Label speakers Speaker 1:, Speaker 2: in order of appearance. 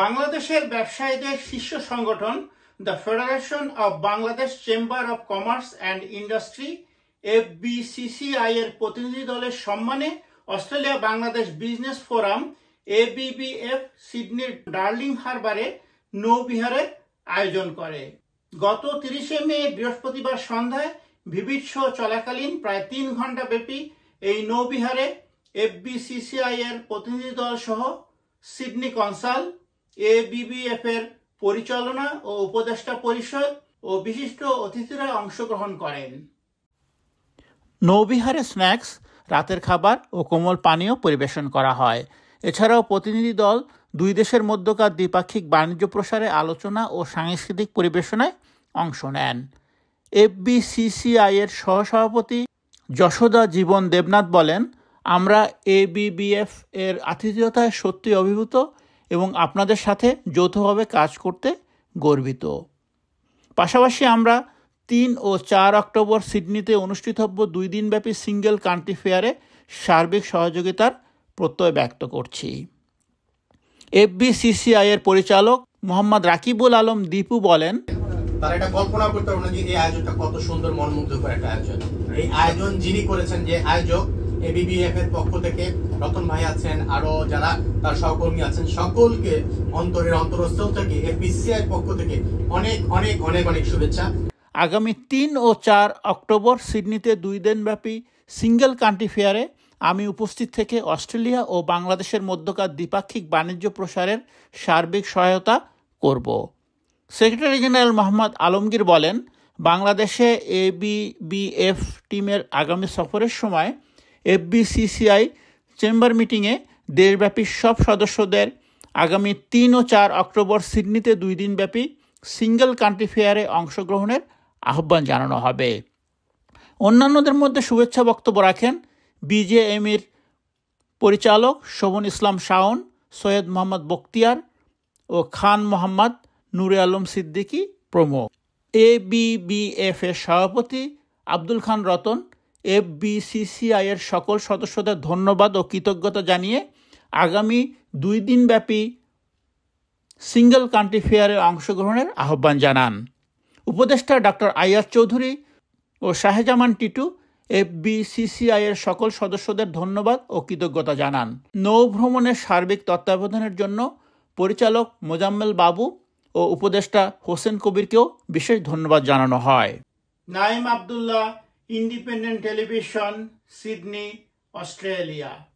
Speaker 1: বাংলাদেশের ব্যবসায়ীদের শীর্ষ সংগঠন the Federation of Bangladesh Chamber of Commerce and Industry FBCCI এর প্রতিনিধি দলের সম্মানে Australia Bangladesh Business Forum ABBF সিডনির ডার্লিং হারবারে নৌবিহারের আয়োজন করে গত তিরিশে মে বৃহস্পতিবার সন্ধ্যায় ভিভিড শো চলাকালীন প্রায় তিন ঘন্টা ব্যাপী এই নৌবিহারে এফবিসিসিআই এর প্রতিনিধি দল সহ সিডনি কনসাল এবিবিএফ এর পরিচালনা ও উপদেষ্টা পরিষদ ও বিশিষ্ট অতিথিরা অংশগ্রহণ করেন নৌবিহারে স্ন্যাক্স রাতের খাবার ও কোমল পানীয় পরিবেশন করা হয় এছাড়াও প্রতিনিধি দল দুই দেশের মধ্যকার দ্বিপাক্ষিক বাণিজ্য প্রসারে আলোচনা ও সাংস্কৃতিক পরিবেশনায় অংশ নেন এফবিসিসিআই এর সহসভাপতি যশোদা জীবন দেবনাথ বলেন আমরা এবিবিএফ এর আতিথেয়তায় সত্যি অভিভূত এবং আপনাদের সাথে যৌথভাবে কাজ করতে গর্বিত পাশাপাশি আমরা তিন ও চার অক্টোবর সিডনিতে অনুষ্ঠিতব্য দুই দিনব্যাপী সিঙ্গেল কান্ট্রি ফেয়ারে সার্বিক সহযোগিতার প্রত্যয় ব্যক্ত করছি এফবিসিসিআই এর পরিচালক মোহাম্মদ রাকিবুল আলম দীপু বলেন
Speaker 2: এটা কল্পনা করতে না যে এই আয়োজনটা কত সুন্দর মনমুগ্ধকর একটা আয়োজন এই আয়োজন যিনি করেছেন যে আয়োজক এবিবিএফ এর পক্ষ থেকে রতন ভাই আছেন আরো যারা তার সহকর্মী আছেন সকলকে অন্তরের অন্তরস্থল থেকে এফবিসিআই পক্ষ থেকে অনেক অনেক অনেক অনেক শুভেচ্ছা
Speaker 1: আগামী তিন ও চার অক্টোবর সিডনিতে দুই দিনব্যাপী সিঙ্গেল কান্ট্রি ফেয়ারে আমি উপস্থিত থেকে অস্ট্রেলিয়া ও বাংলাদেশের মধ্যকার দ্বিপাক্ষিক বাণিজ্য প্রসারের সার্বিক সহায়তা করব সেক্রেটারি জেনারেল মোহাম্মদ আলমগীর বলেন বাংলাদেশে এবিবিএফ টিমের আগামী সফরের সময় এফবিসিসিআই চেম্বার মিটিংয়ে দেশব্যাপী সব সদস্যদের আগামী তিন ও চার অক্টোবর সিডনিতে দুই দিনব্যাপী সিঙ্গেল কান্ট্রি ফেয়ারে অংশগ্রহণের আহ্বান জানানো হবে অন্যান্যদের মধ্যে শুভেচ্ছা বক্তব্য রাখেন বিজেএমির পরিচালক শোভন ইসলাম শাওন সৈয়দ মোহাম্মদ বক্তিয়ার ও খান মোহাম্মদ নুরে আলম সিদ্দিকী প্রমুখ এ বিবিএফ এর সভাপতি আব্দুল খান রতন এফবিসিসিআই এর সকল সদস্যদের ধন্যবাদ ও কৃতজ্ঞতা জানিয়ে আগামী দুই দিনব্যাপী সিঙ্গেল কান্ট্রি ফেয়ারে অংশগ্রহণের আহ্বান জানান উপদেষ্টা ডক্টর আইয়াজ চৌধুরী ও শাহজামান টিটু এফবিসিসিআই এর সকল সদস্যদের ধন্যবাদ ও কৃতজ্ঞতা জানান নৌভ্রমণের সার্বিক তত্ত্বাবধানের জন্য পরিচালক মোজাম্মেল বাবু ও উপদেষ্টা হোসেন কবিরকেও বিশেষ ধন্যবাদ জানানো হয় Naim Abdullah Independent Television, Sydney, Australia.